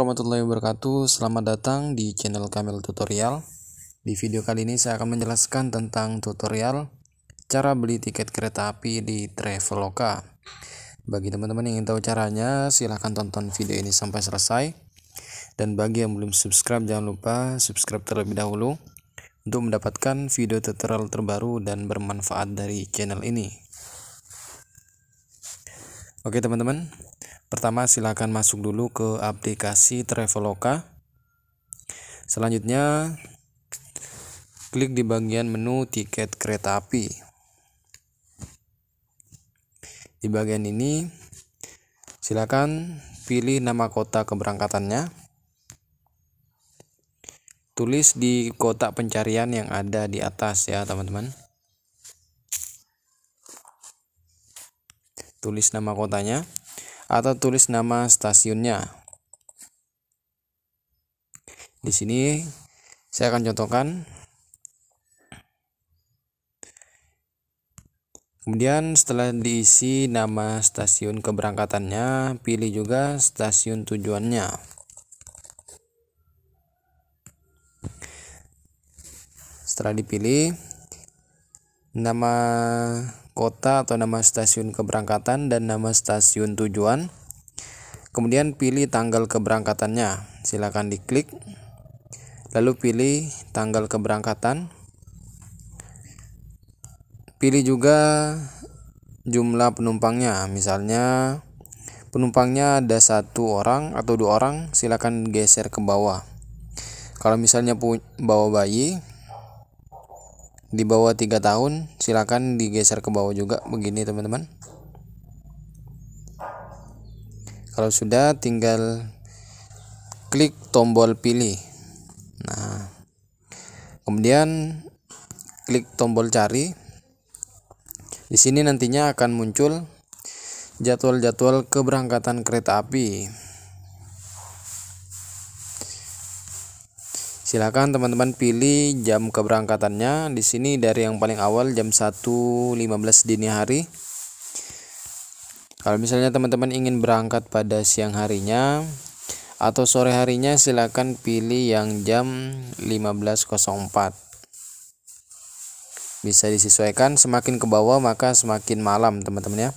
warahmatullahi wabarakatuh Selamat datang di channel Kamil Tutorial Di video kali ini saya akan menjelaskan tentang tutorial Cara beli tiket kereta api di Traveloka Bagi teman-teman yang ingin tahu caranya silahkan tonton video ini sampai selesai Dan bagi yang belum subscribe jangan lupa subscribe terlebih dahulu Untuk mendapatkan video tutorial terbaru dan bermanfaat dari channel ini Oke teman-teman Pertama silakan masuk dulu ke aplikasi Traveloka. Selanjutnya klik di bagian menu tiket kereta api. Di bagian ini silakan pilih nama kota keberangkatannya. Tulis di kotak pencarian yang ada di atas ya, teman-teman. Tulis nama kotanya atau tulis nama stasiunnya. Di sini saya akan contohkan. Kemudian setelah diisi nama stasiun keberangkatannya, pilih juga stasiun tujuannya. Setelah dipilih, nama kota atau nama stasiun keberangkatan dan nama stasiun tujuan. Kemudian pilih tanggal keberangkatannya. Silakan diklik. Lalu pilih tanggal keberangkatan. Pilih juga jumlah penumpangnya. Misalnya penumpangnya ada satu orang atau dua orang, silakan geser ke bawah. Kalau misalnya bawa bayi, di bawah 3 tahun silakan digeser ke bawah juga begini teman-teman kalau sudah tinggal klik tombol pilih nah kemudian klik tombol cari di sini nantinya akan muncul jadwal-jadwal keberangkatan kereta api silakan teman-teman pilih jam keberangkatannya. Di sini dari yang paling awal jam 1.15 dini hari. Kalau misalnya teman-teman ingin berangkat pada siang harinya atau sore harinya silakan pilih yang jam 15.04 bisa disesuaikan semakin ke bawah maka semakin malam teman-teman ya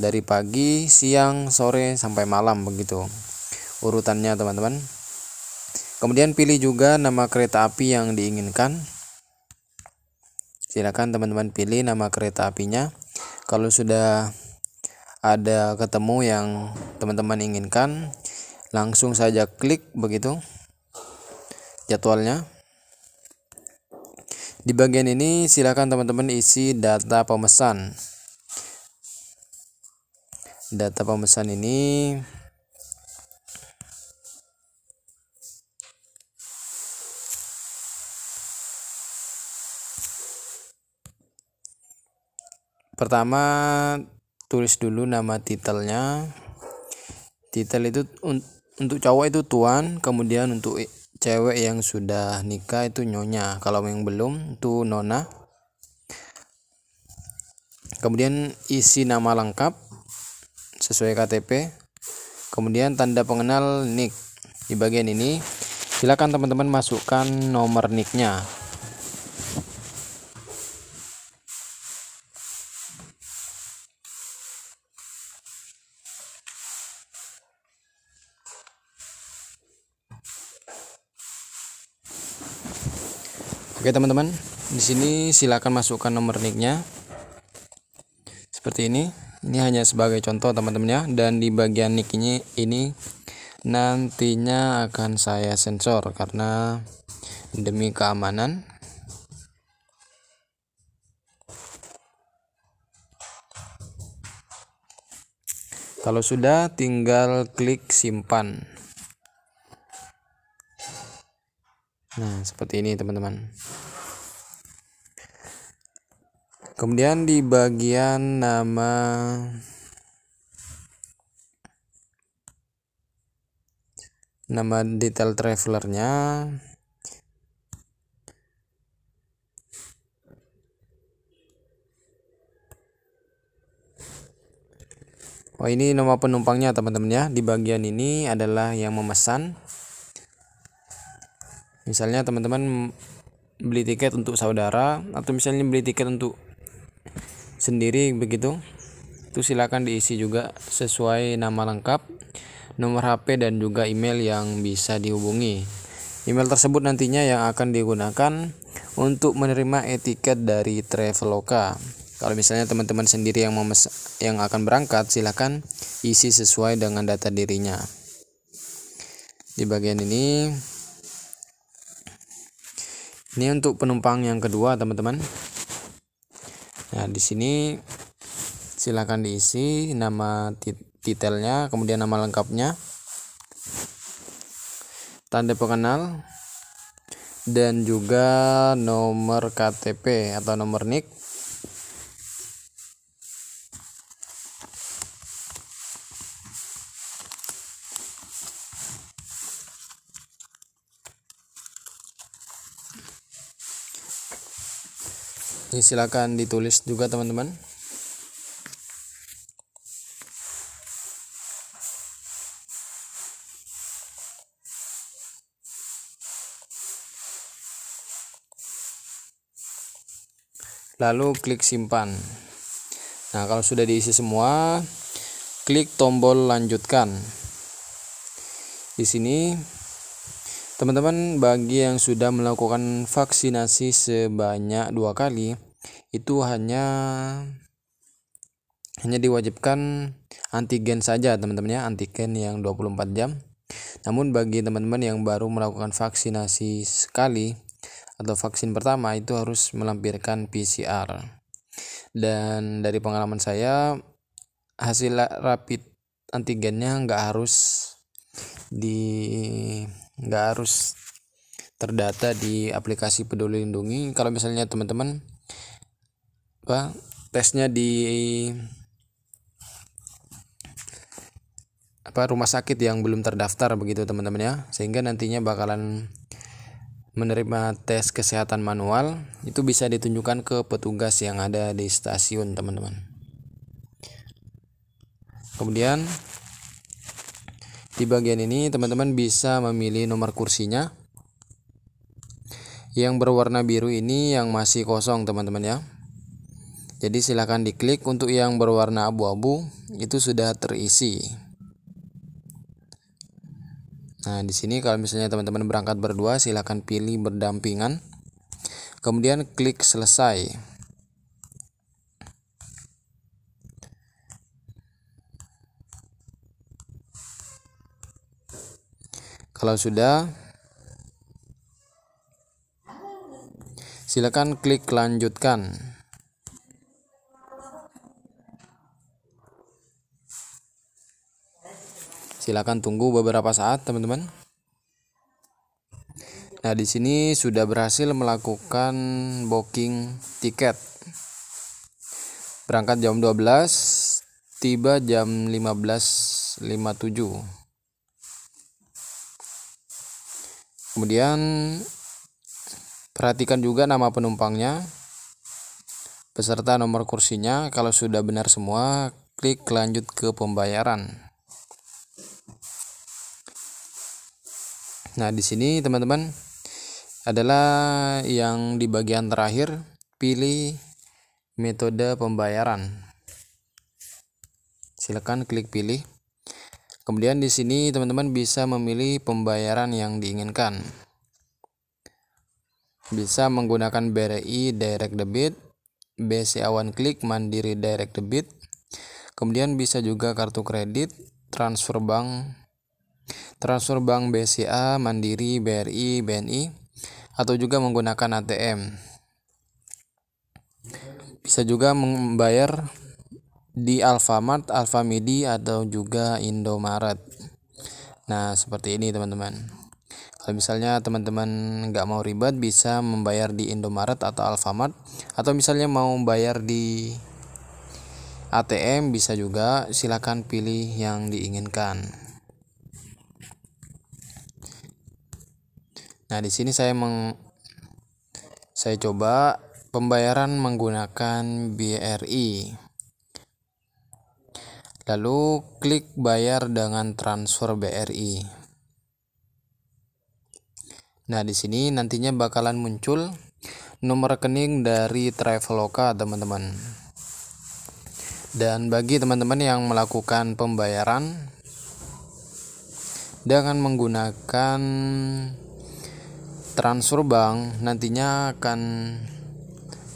dari pagi siang sore sampai malam begitu urutannya teman-teman Kemudian pilih juga nama kereta api yang diinginkan. Silakan teman-teman pilih nama kereta apinya. Kalau sudah ada ketemu yang teman-teman inginkan, langsung saja klik begitu jadwalnya. Di bagian ini silakan teman-teman isi data pemesan. Data pemesan ini pertama tulis dulu nama titelnya titel itu un untuk cowok itu tuan kemudian untuk cewek yang sudah nikah itu nyonya kalau yang belum itu nona kemudian isi nama lengkap sesuai KTP kemudian tanda pengenal nick di bagian ini silakan teman-teman masukkan nomor nicknya Oke teman-teman, di sini silakan masukkan nomor nicknya seperti ini. Ini hanya sebagai contoh teman temannya Dan di bagian nick ini, ini nantinya akan saya sensor karena demi keamanan. Kalau sudah, tinggal klik simpan. Nah, seperti ini, teman-teman kemudian di bagian nama nama detail travelernya Oh ini nama penumpangnya teman-teman ya di bagian ini adalah yang memesan misalnya teman-teman beli tiket untuk saudara atau misalnya beli tiket untuk sendiri begitu itu silakan diisi juga sesuai nama lengkap nomor HP dan juga email yang bisa dihubungi email tersebut nantinya yang akan digunakan untuk menerima etiket dari Traveloka kalau misalnya teman-teman sendiri yang memes yang akan berangkat silakan isi sesuai dengan data dirinya di bagian ini ini untuk penumpang yang kedua teman-teman Nah, di sini silakan diisi nama titelnya, kemudian nama lengkapnya, tanda pengenal, dan juga nomor KTP atau nomor NIK Oke, silakan ditulis juga teman-teman. Lalu klik simpan. Nah, kalau sudah diisi semua, klik tombol lanjutkan. Di sini Teman-teman, bagi yang sudah melakukan vaksinasi sebanyak dua kali, itu hanya hanya diwajibkan antigen saja teman-teman ya antigen yang 24 jam namun bagi teman-teman yang baru melakukan vaksinasi sekali atau vaksin pertama itu harus melampirkan PCR dan dari pengalaman saya hasil rapid antigennya nggak harus di nggak harus terdata di aplikasi peduli lindungi kalau misalnya teman-teman apa tesnya di apa rumah sakit yang belum terdaftar begitu teman-teman ya sehingga nantinya bakalan menerima tes kesehatan manual itu bisa ditunjukkan ke petugas yang ada di stasiun teman-teman kemudian di bagian ini teman-teman bisa memilih nomor kursinya yang berwarna biru ini yang masih kosong teman-teman ya jadi silahkan diklik untuk yang berwarna abu-abu itu sudah terisi. Nah, di sini kalau misalnya teman-teman berangkat berdua silahkan pilih berdampingan. Kemudian klik selesai. Kalau sudah, silakan klik lanjutkan. Silakan tunggu beberapa saat, teman-teman. Nah, di sini sudah berhasil melakukan booking tiket. Berangkat jam 12, tiba jam 15.57. Kemudian perhatikan juga nama penumpangnya beserta nomor kursinya. Kalau sudah benar semua, klik lanjut ke pembayaran. Nah, di sini teman-teman adalah yang di bagian terakhir pilih metode pembayaran. Silakan klik pilih. Kemudian di sini teman-teman bisa memilih pembayaran yang diinginkan. Bisa menggunakan BRI Direct Debit, BCA One Click Mandiri Direct Debit. Kemudian bisa juga kartu kredit, transfer bank transfer bank BCA, Mandiri, BRI, BNI, atau juga menggunakan ATM. Bisa juga membayar di Alfamart, Alfamidi, atau juga Indomaret. Nah, seperti ini teman-teman. Kalau misalnya teman-teman nggak mau ribet, bisa membayar di Indomaret atau Alfamart, atau misalnya mau bayar di ATM bisa juga, silakan pilih yang diinginkan. Nah, di sini saya meng saya coba pembayaran menggunakan BRI. Lalu klik bayar dengan transfer BRI. Nah, di sini nantinya bakalan muncul nomor rekening dari Traveloka, teman-teman. Dan bagi teman-teman yang melakukan pembayaran dengan menggunakan transfer bank nantinya akan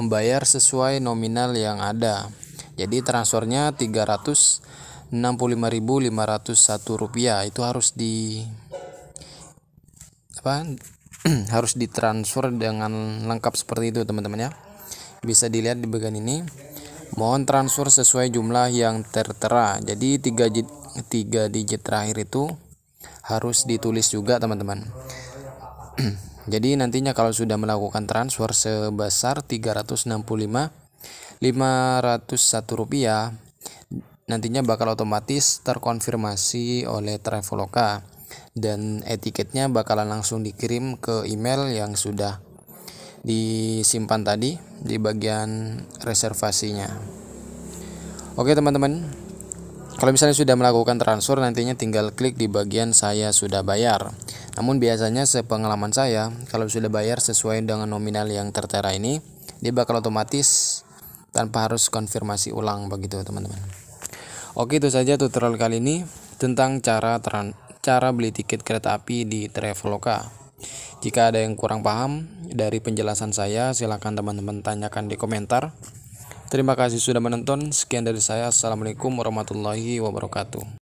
membayar sesuai nominal yang ada. Jadi transfernya 365.501 rupiah itu harus di apa harus ditransfer dengan lengkap seperti itu teman-teman ya. Bisa dilihat di bagian ini. Mohon transfer sesuai jumlah yang tertera. Jadi 3 3 digit terakhir itu harus ditulis juga teman-teman. Jadi nantinya kalau sudah melakukan transfer sebesar 365, rp rupiah, nantinya bakal otomatis terkonfirmasi oleh Traveloka dan etiketnya bakalan langsung dikirim ke email yang sudah disimpan tadi di bagian reservasinya. Oke teman-teman, kalau misalnya sudah melakukan transfer, nantinya tinggal klik di bagian saya sudah bayar. Namun biasanya sepengalaman saya, kalau sudah bayar sesuai dengan nominal yang tertera ini, dia bakal otomatis tanpa harus konfirmasi ulang begitu teman-teman. Oke itu saja tutorial kali ini tentang cara tran cara beli tiket kereta api di Traveloka. Jika ada yang kurang paham dari penjelasan saya, silahkan teman-teman tanyakan di komentar. Terima kasih sudah menonton. Sekian dari saya. Assalamualaikum warahmatullahi wabarakatuh.